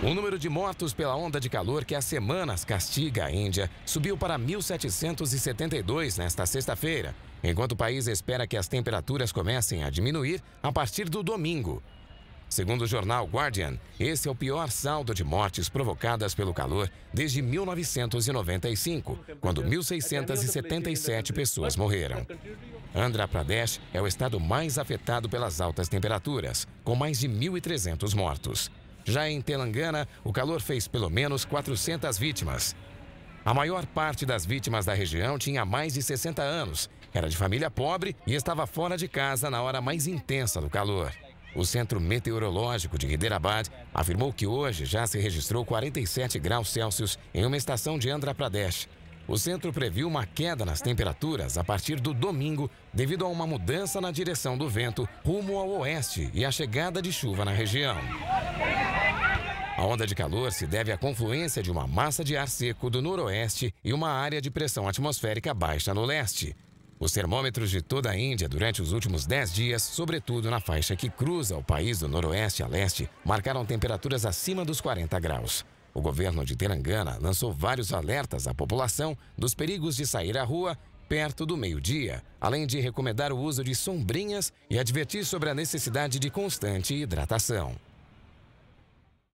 O número de mortos pela onda de calor que há semanas castiga a Índia subiu para 1.772 nesta sexta-feira, enquanto o país espera que as temperaturas comecem a diminuir a partir do domingo. Segundo o jornal Guardian, esse é o pior saldo de mortes provocadas pelo calor desde 1995, quando 1.677 pessoas morreram. Andhra Pradesh é o estado mais afetado pelas altas temperaturas, com mais de 1.300 mortos. Já em Telangana, o calor fez pelo menos 400 vítimas. A maior parte das vítimas da região tinha mais de 60 anos, era de família pobre e estava fora de casa na hora mais intensa do calor. O Centro Meteorológico de Hyderabad afirmou que hoje já se registrou 47 graus Celsius em uma estação de Andhra Pradesh. O centro previu uma queda nas temperaturas a partir do domingo devido a uma mudança na direção do vento rumo ao oeste e a chegada de chuva na região. A onda de calor se deve à confluência de uma massa de ar seco do noroeste e uma área de pressão atmosférica baixa no leste. Os termômetros de toda a Índia durante os últimos 10 dias, sobretudo na faixa que cruza o país do noroeste a leste, marcaram temperaturas acima dos 40 graus. O governo de Telangana lançou vários alertas à população dos perigos de sair à rua perto do meio-dia, além de recomendar o uso de sombrinhas e advertir sobre a necessidade de constante hidratação.